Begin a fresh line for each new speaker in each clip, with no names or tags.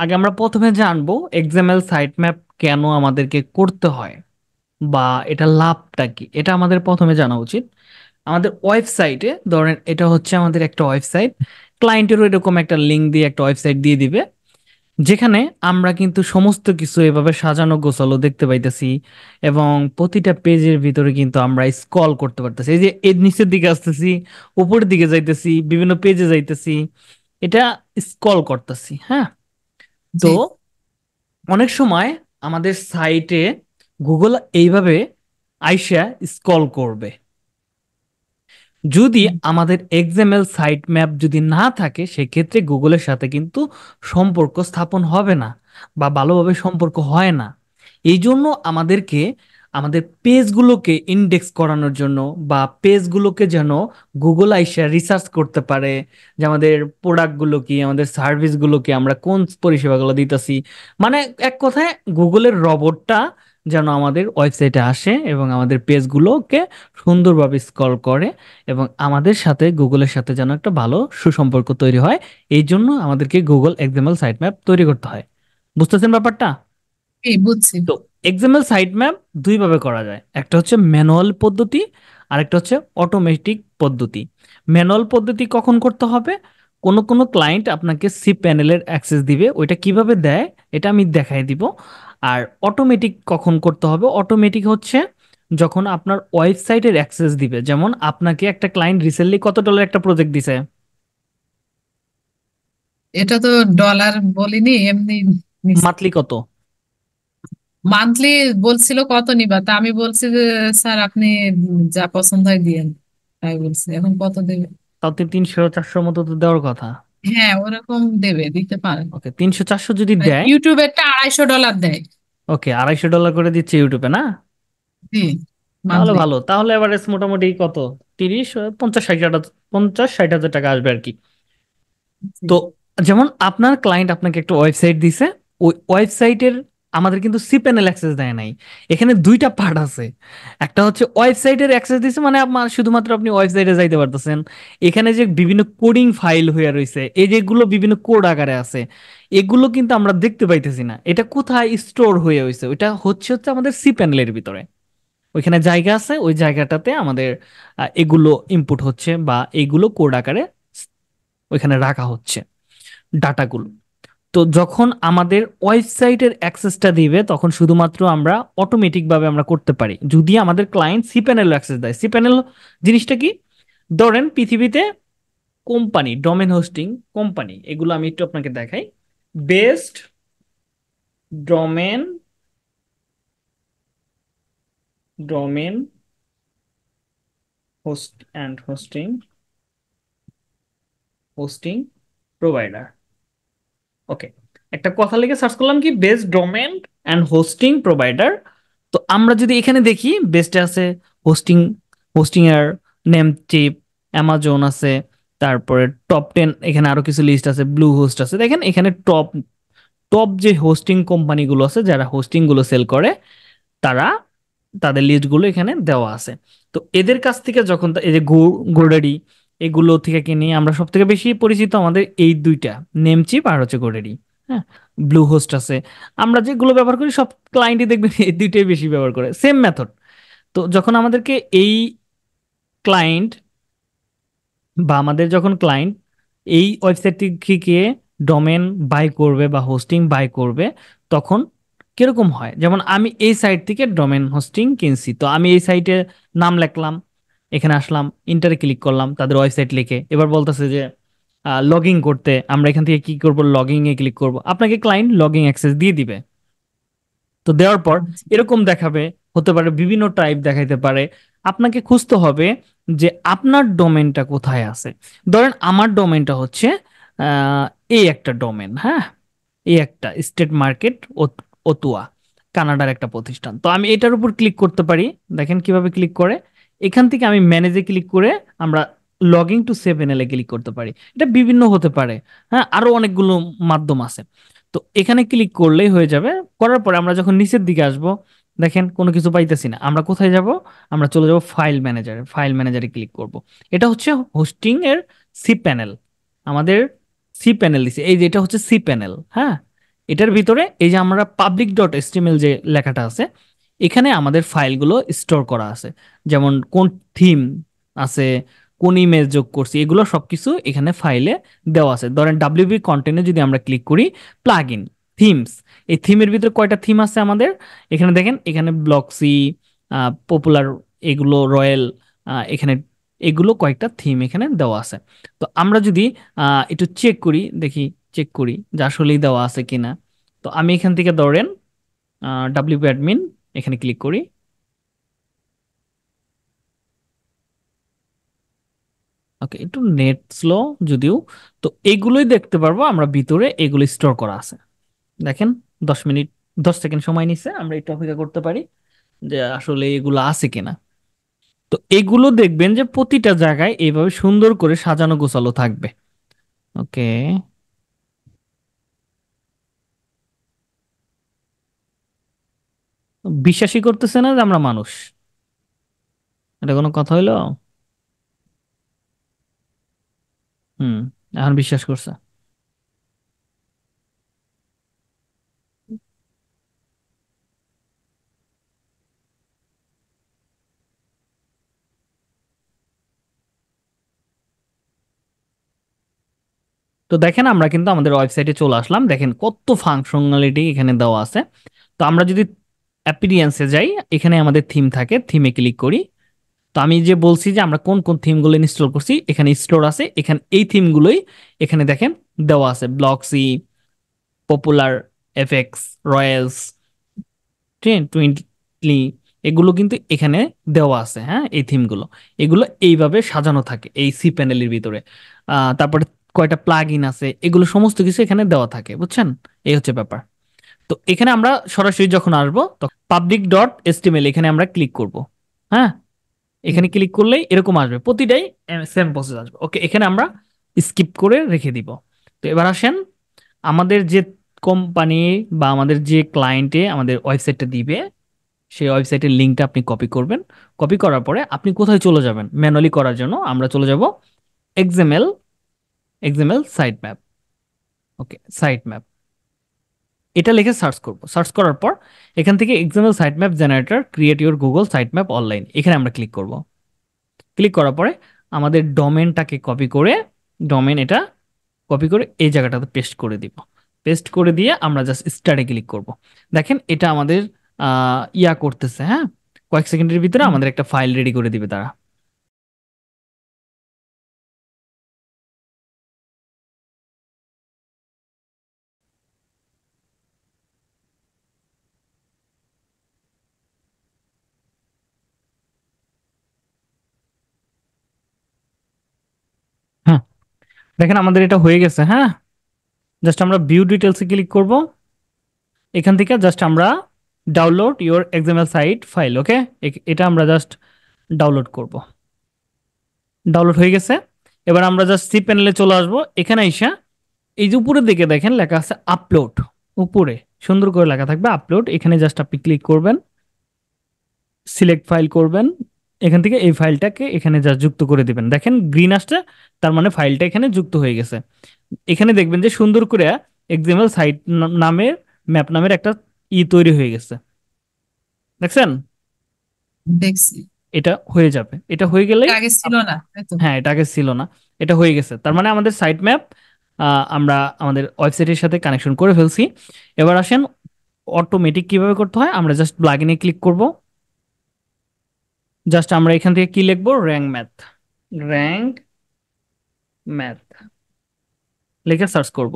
আগে আমরা প্রথমে জানবো এক্সামেল সাইট ম্যাপ কেন আমাদেরকে করতে হয় বা এটা লাভটা কি এটা আমাদের প্রথমে জানা উচিত আমাদের ওয়েবসাইটে ধরেন এটা হচ্ছে আমাদের একটা ওয়েবসাইট ক্লায়েন্টেরও এরকম একটা লিঙ্ক দিয়ে একটা ওয়েবসাইট দিয়ে দিবে যেখানে আমরা কিন্তু সমস্ত কিছু এভাবে সাজানো গোছালো দেখতে পাইতেছি এবং প্রতিটা পেজের ভিতরে কিন্তু আমরা স্কল করতে পারতেছি এই যে এর নিচের দিকে আসতেছি উপরের দিকে যাইতেছি বিভিন্ন পেজে যাইতেছি এটা স্কল করতেছি হ্যাঁ তো অনেক সময় আমাদের সাইটে গুগল এইভাবে আইসা স্কল করবে যদি আমাদের এক্সএমএল সাইট ম্যাপ যদি না থাকে সেক্ষেত্রে গুগলের সাথে কিন্তু সম্পর্ক স্থাপন হবে না বা ভালোভাবে সম্পর্ক হয় না এই জন্য আমাদেরকে আমাদের পেজগুলোকে ইন্ডেক্স করানোর জন্য বা পেজগুলোকে যেন গুগল আইসা রিসার্চ করতে পারে যে আমাদের প্রোডাক্টগুলো কি আমাদের সার্ভিসগুলোকে আমরা কোন পরিষেবাগুলো দিতেছি মানে এক কথায় গুগলের রবটটা যেন আমাদের ওয়েবসাইটে আসে এবং আমাদের পেজগুলোকে সুন্দরভাবে স্কল করে এবং আমাদের সাথে গুগলের সাথে যেন একটা ভালো সুসম্পর্ক তৈরি হয় এই জন্য আমাদেরকে গুগল এক্সাম্পল সাইট ম্যাপ তৈরি করতে হয় বুঝতেছেন ব্যাপারটা বুঝছি তো এক্সামেল সাইট ম্যাপ দুইভাবে করা যায় একটা হচ্ছে ম্যানুয়াল পদ্ধতি আর একটা হচ্ছে অটোমেটিক পদ্ধতি ম্যানুয়াল পদ্ধতি কখন করতে হবে কোনো কোনো ক্লায়েন্ট আপনাকে সি প্যানেলের অ্যাক্সেস দিবে ওইটা কিভাবে দেয় এটা আমি দেখাই দিব আর অটোমেটিক কখন করতে হবে অটোমেটিক হচ্ছে যখন আপনার ওয়েবসাইটের অ্যাক্সেস দিবে যেমন আপনাকে একটা ক্লায়েন্ট রিসেন্টলি কত ডলার একটা প্রজেক্ট দিছে এটা তো ডলার বলিনি এমনি মান্থলি কত মান্থলি বলছিল কত নিবা তা আমি বলছি যে স্যার আপনি যা পছন্দ হয় দিয়েন তাই বলছি এখন কত দেবে তাতে তিনশো চারশো মতো তো দেওয়ার কথা হ্যাঁ ওরকম দেবে দিতে পারে ওকে তিনশো চারশো যদি মানে দেয় একটা আড়াইশো ডলার দেয় ওকে আড়াইশো ডলার করে দিচ্ছে ইউটিউবে না জি তাহলে ভালো তাহলে এভারেজ মোটামুটি কত তিরিশ পঞ্চাশ ষাট হাজার পঞ্চাশ ষাট হাজার টাকা আসবে আর কি তো যেমন আপনার ক্লায়েন্ট আপনাকে একটা ওয়েবসাইট দিছে ওই ওয়েবসাইটের আমাদের কিন্তু সিপ্যানেল অ্যাক্সেস দেয় নাই এখানে দুইটা পার্ট আছে একটা হচ্ছে ওয়েবসাইটের অ্যাক্সেস দিছে মানে আপনার মানে শুধুমাত্র আপনি ওয়েবসাইটে যাইতে পারতেছেন এখানে যে বিভিন্ন কোডিং ফাইল হয়ে রয়েছে এই যেগুলো বিভিন্ন কোড আকারে আছে এগুলো কিন্তু আমরা দেখতে পাইতেছি না এটা কোথায় স্টোর হয়ে রয়েছে ওইটা হচ্ছে হচ্ছে আমাদের সিপ্যানেলের ভিতরে ওইখানে জায়গা আছে ওই জায়গাটাতে আমাদের এগুলো ইনপুট হচ্ছে বা এগুলো কোড আকারে ওইখানে রাখা হচ্ছে ডাটাগুলো তো যখন আমাদের ওয়েবসাইটের অ্যাক্সেসটা দিবে তখন শুধুমাত্র আমরা অটোমেটিকভাবে আমরা করতে পারি যদি আমাদের ক্লায়েন্ট সি প্যানেল অ্যাক্সেস দেয় সি প্যানেল জিনিসটা কি ধরেন পৃথিবীতে কোম্পানি ডোমেন হোস্টিং কোম্পানি এগুলো আমি একটু আপনাকে দেখাই best domain domain host and hosting hosting provider okay একটা কথা লিখে সার্চ করলাম কি best domain and hosting provider তো আমরা যদি এখানে দেখি বেস্টে আছে হোস্টিং হোস্টিং এর নেম চিপ অ্যামাজন আছে তারপরে টপ টেন এখানে আরও কিছু লিস্ট আছে ব্লু হোস্ট আছে দেখেন এখানে টপ টপ যে হোস্টিং কোম্পানিগুলো আছে যারা হোস্টিংগুলো সেল করে তারা তাদের লিস্টগুলো এখানে দেওয়া আছে তো এদের কাছ থেকে যখন এই যে গোডাডি এগুলো থেকে কিনি আমরা সব থেকে বেশি পরিচিত আমাদের এই দুইটা নেমচিপ আর হচ্ছে গোরেডি হ্যাঁ ব্লু হোস্ট আছে আমরা যেগুলো ব্যবহার করি সব ক্লায়েন্টই দেখবেন এই দুইটাই বেশি ব্যবহার করে সেম মেথড তো যখন আমাদেরকে এই ক্লায়েন্ট বা আমাদের যখন ক্লায়েন্ট এই ওয়েবসাইট থেকে ডোমেন বাই করবে বা হোস্টিং বাই করবে তখন কিরকম হয় যেমন আমি এই সাইট থেকে ডোমেন হোস্টিং কিনছি তো আমি এই সাইটে নাম লেখলাম এখানে আসলাম ইন্টারে ক্লিক করলাম তাদের ওয়েবসাইট লিখে এবার বলতেছে যে লগ ইন করতে আমরা এখান থেকে কি করব লগ এ ক্লিক করব আপনাকে ক্লায়েন্ট লগ ইন অ্যাক্সেস দিয়ে দিবে তো দেওয়ার পর আচ্ছা। এরকম দেখাবে হতে পারে বিভিন্ন টাইপ দেখাইতে পারে আপনাকে খুঁজতে হবে যে আপনার ডোমেনটা কোথায় আছে ধরেন আমার ডোমেনটা হচ্ছে এই একটা ডোমেন হ্যাঁ এই একটা স্টেট মার্কেট ওতুয়া কানাডার একটা প্রতিষ্ঠান তো আমি এটার উপর ক্লিক করতে পারি দেখেন কিভাবে ক্লিক করে এখান থেকে আমি ম্যানেজে ক্লিক করে আমরা লগ ইন টু সেভেন এলে ক্লিক করতে পারি এটা বিভিন্ন হতে পারে হ্যাঁ আরো অনেকগুলো মাধ্যম আছে তো এখানে ক্লিক করলেই হয়ে যাবে করার পরে আমরা যখন নিচের দিকে আসব দেখেন কোনো কিছু পাইতেছি না আমরা কোথায় যাব আমরা চলে যাব ফাইল ম্যানেজারে ফাইল ম্যানেজারে ক্লিক করব এটা হচ্ছে হোস্টিং এর সি প্যানেল আমাদের সি প্যানেল দিছে এই যে এটা হচ্ছে সি প্যানেল হ্যাঁ এটার ভিতরে এই যে আমরা পাবলিক ডট এস্টিমেল যে লেখাটা আছে এখানে আমাদের ফাইলগুলো স্টোর করা আছে যেমন কোন থিম আছে কোন ইমেজ যোগ করছি এগুলো সব কিছু এখানে ফাইলে দেওয়া আছে ধরেন ডাব্লিউবি কন্টেন্টে যদি আমরা ক্লিক করি প্লাগ ইন থিমস এই থিমের ভিতরে কয়টা থিম আছে আমাদের এখানে দেখেন এখানে ব্লকসি পপুলার এগুলো রয়্যাল এখানে এগুলো কয়েকটা থিম এখানে দেওয়া আছে তো আমরা যদি একটু চেক করি দেখি চেক করি যে আসলেই দেওয়া আছে কিনা তো আমি এখান থেকে ধরেন ডাব্লিউ অ্যাডমিন এখানে ক্লিক করি ওকে একটু নেট স্লো যদিও তো এগুলোই দেখতে পারবো আমরা ভিতরে এগুলো স্টোর করা আছে দেখেন দশ মিনিট দশ সেকেন্ড সময় নিচ্ছে আমরা একটু অপেক্ষা করতে পারি যে আসলে এগুলো আছে কিনা তো এগুলো দেখবেন যে প্রতিটা জায়গায় এইভাবে সুন্দর করে সাজানো গোছালো থাকবে ওকে বিশ্বাসই করতেছে না যে আমরা মানুষ এটা কোনো কথা হইলো হুম এখন বিশ্বাস করছে তো দেখেন আমরা কিন্তু আমাদের ওয়েবসাইটে চলে আসলাম দেখেন কত ফাংশনালিটি এখানে দেওয়া আছে তো আমরা যদি অ্যাপিরিয়েন্সে যাই এখানে আমাদের থিম থাকে থিমে ক্লিক করি তো আমি যে বলছি যে আমরা কোন কোন থিমগুলো ইনস্টল করছি এখানে স্টোর আছে এখানে এই থিমগুলোই এখানে দেখেন দেওয়া আছে ব্লকসি পপুলার এফেক্স রয়েলস টুইন্টলি এগুলো কিন্তু এখানে দেওয়া আছে হ্যাঁ এই থিমগুলো এগুলো এইভাবে সাজানো থাকে এই সি প্যানেলের ভিতরে তারপরে কয়টা প্লাগ ইন আছে এগুলো সমস্ত কিছু এখানে দেওয়া থাকে বুঝছেন এই হচ্ছে ব্যাপার তো এখানে আমরা সরাসরি যখন আসবো তখন পাবলিক ডট এস্টিমেল এখানে আমরা ক্লিক করব হ্যাঁ এখানে ক্লিক করলেই এরকম আসবে প্রতিটাই সেম প্রসেস আসবে ওকে এখানে আমরা স্কিপ করে রেখে দিব তো এবার আসেন আমাদের যে কোম্পানি বা আমাদের যে ক্লায়েন্টে আমাদের ওয়েবসাইটটা দিবে সেই ওয়েবসাইটের লিঙ্কটা আপনি কপি করবেন কপি করার পরে আপনি কোথায় চলে যাবেন ম্যানুয়ালি করার জন্য আমরা চলে যাব XML XML site map okay site map এটা লিখে সার্চ করব সার্চ করার পর এখান থেকে example site map generator create your Google site map online এখানে আমরা ক্লিক করব ক্লিক করার পরে আমাদের ডোমেনটাকে কপি করে ডোমেন এটা কপি করে এই জায়গাটাতে পেস্ট করে দিব পেস্ট করে দিয়ে আমরা জাস্ট স্টার্টে ক্লিক করব দেখেন এটা আমাদের ইয়া করতেছে হ্যাঁ কয়েক সেকেন্ডের ভিতরে আমাদের একটা ফাইল রেডি করে দিবে তারা দেখেন আমাদের এটা হয়ে গেছে হ্যাঁ জাস্ট আমরা ভিউ ডিটেলসে ক্লিক করব এখান থেকে জাস্ট আমরা download your XML site file okay এটা আমরা জাস্ট ডাউনলোড করব ডাউনলোড হয়ে গেছে এবার আমরা জাস্ট সি প্যানেলে চলে আসব এখানে এসে এই যে উপরের দিকে দেখেন লেখা আছে আপলোড উপরে সুন্দর করে লেখা থাকবে আপলোড এখানে জাস্ট আপনি ক্লিক করবেন সিলেক্ট ফাইল করবেন এখান থেকে এই ফাইলটাকে এখানে যা যুক্ত করে দিবেন দেখেন গ্রিন আসছে তার মানে ফাইলটা এখানে যুক্ত হয়ে গেছে এখানে দেখবেন যে সুন্দর করে এক্সাম্পল সাইট নামের ম্যাপ নামের একটা ই তৈরি হয়ে গেছে দেখছেন এটা হয়ে যাবে এটা হয়ে গেলে না হ্যাঁ এটা আগে ছিল না এটা হয়ে গেছে তার মানে আমাদের সাইট ম্যাপ আমরা আমাদের ওয়েবসাইটের সাথে কানেকশন করে ফেলছি এবার আসেন অটোমেটিক কিভাবে করতে হয় আমরা জাস্ট ব্লাগিনে ক্লিক করব জাস্ট আমরা এখান থেকে কি লিখবো র্যাঙ্ক ম্যাথ র্যাঙ্ক ম্যাথ লিখে সার্চ করব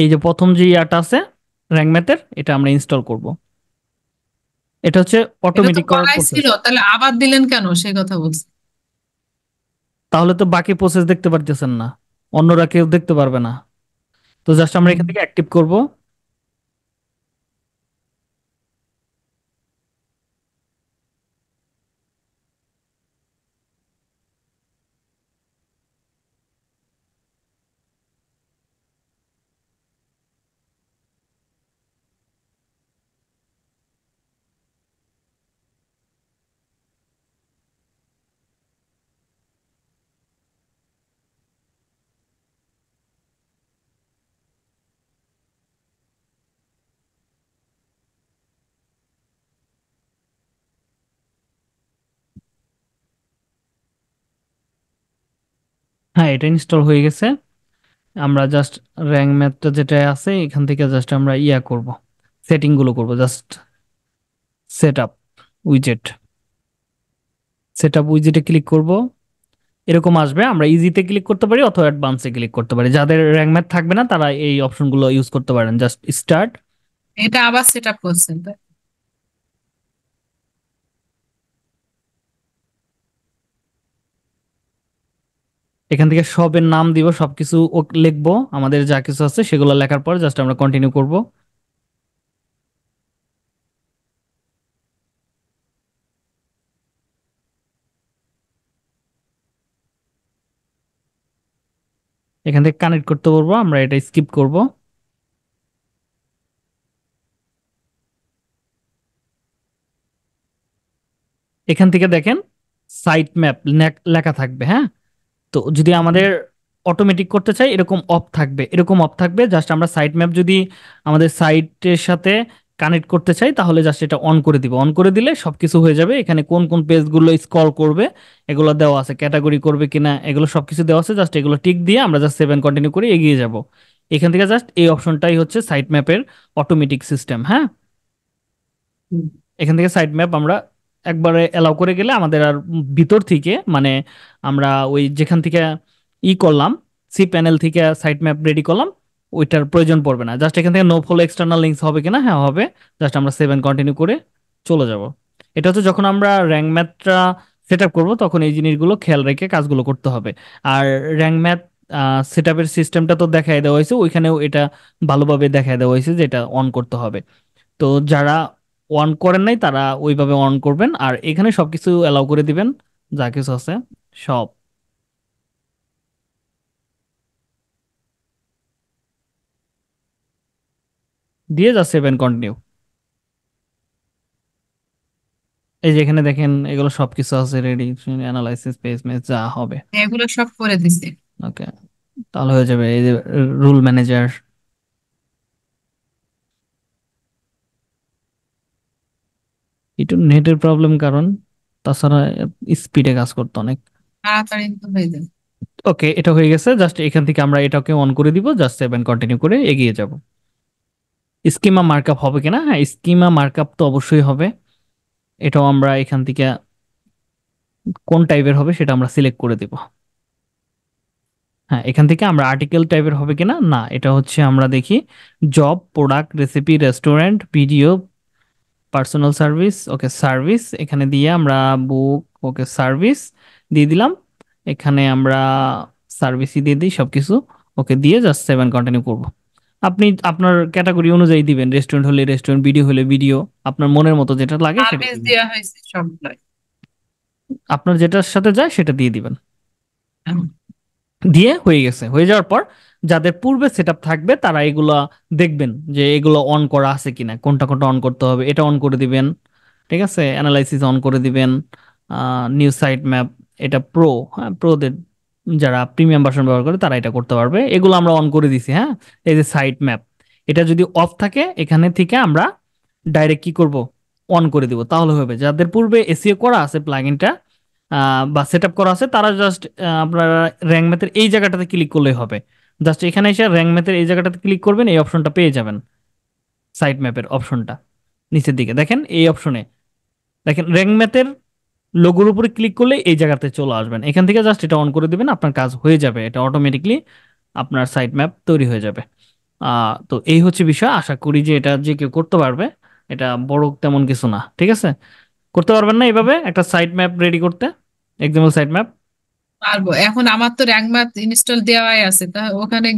এই যে প্রথম যে ইয়াটা আছে র্যাঙ্ক ম্যাথের এটা আমরা ইনস্টল করব এটা হচ্ছে অটোমেটিক ছিল তাহলে আবার দিলেন কেন সেই কথা বলছি তাহলে তো বাকি প্রসেস দেখতে পারতেছেন না অন্যরা কেউ দেখতে পারবে না তো জাস্ট আমরা এখান থেকে অ্যাক্টিভ করবো হ্যাঁ এটা ইনস্টল হয়ে গেছে আমরা জাস্ট র্যাঙ্ক ম্যাথটা যেটা আছে এখান থেকে জাস্ট আমরা ইয়া করব সেটিংগুলো করব just set up wizard set up উইজেটে ক্লিক করব এরকম আসবে আমরা ইজিতে ক্লিক করতে পারি অথবা অ্যাডভান্সে ক্লিক করতে পারি যাদের র্যাঙ্ক ম্যাথ থাকবে না তারা এই অপশনগুলো ইউজ করতে পারেন জাস্ট স্টার্ট এটা আবার সেট আপ করছেন তাই এখান থেকে সবের নাম দিব সবকিছু লিখব আমাদের যা কিছু আছে সেগুলো লেখার পর জাস্ট আমরা কন্টিনিউ করব এখান থেকে কানেক্ট করতে পারবো আমরা এটা স্কিপ করব এখান থেকে দেখেন সাইট ম্যাপ লেখা থাকবে হ্যাঁ তো যদি আমাদের অটোমেটিক করতে চাই এরকম অফ থাকবে এরকম অফ থাকবে জাস্ট আমরা সাইট ম্যাপ যদি আমাদের সাইটের সাথে কানেক্ট করতে চাই তাহলে জাস্ট এটা অন করে দিব অন করে দিলে সব কিছু হয়ে যাবে এখানে কোন কোন পেজগুলো স্কল করবে এগুলো দেওয়া আছে ক্যাটাগরি করবে কিনা এগুলো সব কিছু দেওয়া আছে জাস্ট এগুলো টিক দিয়ে আমরা জাস্ট সেভেন কন্টিনিউ করে এগিয়ে যাব এখান থেকে জাস্ট এই অপশনটাই হচ্ছে সাইট ম্যাপের অটোমেটিক সিস্টেম হ্যাঁ এখান থেকে সাইট ম্যাপ আমরা একবারে অ্যালাউ করে গেলে আমাদের আর ভিতর থেকে মানে আমরা ওই যেখান থেকে ই করলাম সি প্যানেল থেকে সাইট ম্যাপ রেডি করলাম ওইটার প্রয়োজন পড়বে না জাস্ট এখান থেকে নো ফলো এক্সটার্নাল লিঙ্কস হবে কিনা হ্যাঁ হবে জাস্ট আমরা সেভেন কন্টিনিউ করে চলে যাব এটা হচ্ছে যখন আমরা র্যাঙ্ক ম্যাথটা সেট আপ করবো তখন এই জিনিসগুলো খেয়াল রেখে কাজগুলো করতে হবে আর র্যাঙ্ক ম্যাথ সেট আপের সিস্টেমটা তো দেখাই দেওয়া হয়েছে ওইখানেও এটা ভালোভাবে দেখাই দেওয়া হয়েছে যে এটা অন করতে হবে তো যারা অন করেন নাই তারা ওইভাবে অন করবেন আর এখানে সবকিছু অ্যালাউ করে দিবেন যা কিছু আছে সব দিয়ে যাচ্ছে সেভেন কন্টিনিউ এই যে এখানে দেখেন এগুলো সবকিছু আছে রেডি অ্যানালাইসিস পেজ মেজ যা হবে এগুলো সব করে দিছে ওকে তাহলে হয়ে যাবে এই যে রুল ম্যানেজার একটু নেটের প্রবলেম কারণ তাছাড়া স্পিডে কাজ করতে অনেক ওকে এটা হয়ে গেছে জাস্ট এখান থেকে আমরা এটাকে অন করে দিব জাস্ট সেভেন কন্টিনিউ করে এগিয়ে যাব স্কিমা মার্কআপ হবে কিনা হ্যাঁ স্কিমা মার্কআপ তো অবশ্যই হবে এটাও আমরা এখান থেকে কোন টাইপের হবে সেটা আমরা সিলেক্ট করে দিব হ্যাঁ এখান থেকে আমরা আর্টিকেল টাইপের হবে কিনা না এটা হচ্ছে আমরা দেখি job product recipe restaurant video personal service okay service এখানে দিয়ে আমরা বুক ওকে সার্ভিস দিয়ে দিলাম এখানে আমরা সার্ভিসই দিয়ে দিই সব কিছু ওকে দিয়ে জাস্ট সেভেন কন্টিনিউ করব আপনি আপনার ক্যাটাগরি অনুযায়ী দিবেন রেস্টুরেন্ট হলে রেস্টুরেন্ট ভিডিও হলে ভিডিও আপনার মনের মতো যেটা লাগে সেটা আপনার যেটার সাথে যায় সেটা দিয়ে দিবেন দিয়ে হয়ে গেছে হয়ে যাওয়ার পর যাদের পূর্বে সেট থাকবে তারা এগুলা দেখবেন যে এগুলো অন করা আছে কিনা কোনটা কোনটা অন করতে হবে এটা অন করে দিবেন ঠিক আছে অ্যানালাইসিস অন করে দিবেন নিউ সাইট ম্যাপ এটা প্রো হ্যাঁ প্রোদের যারা প্রিমিয়াম বাসন ব্যবহার করে তারা এটা করতে পারবে এগুলো আমরা অন করে দিছি হ্যাঁ এই যে সাইট ম্যাপ এটা যদি অফ থাকে এখানে থেকে আমরা ডাইরেক্ট কি করব অন করে দিব তাহলে হবে যাদের পূর্বে এসিও e করা আছে প্লাগিনটা বা সেট করা আছে তারা জাস্ট আপনারা র্যাঙ্ক ম্যাথের এই জায়গাটাতে ক্লিক করলেই হবে জাস্ট এখানে এসে র্যাঙ্ক ম্যাথের এই জায়গাটাতে ক্লিক করবেন এই অপশনটা পেয়ে যাবেন সাইট ম্যাপের অপশনটা নিচের দিকে দেখেন এই অপশনে দেখেন র্যাঙ্ক ম্যাথের লোগোর উপরে ক্লিক করলে এই জায়গাতে চলে আসবেন এখান থেকে জাস্ট এটা অন করে দেবেন আপনার কাজ হয়ে যাবে এটা অটোমেটিকলি আপনার সাইট ম্যাপ তৈরি হয়ে যাবে তো এই হচ্ছে বিষয় আশা করি যে এটা যে কেউ করতে পারবে এটা বড় তেমন কিছু না ঠিক আছে করতে পারবেন না এইভাবে একটা সাইট ম্যাপ রেডি করতে এক্সাম্পল সাইট ম্যাপ পারবো এখন আমার তো র্যাঙ্ক ইনস্টল দেওয়াই আছে তা ওখানে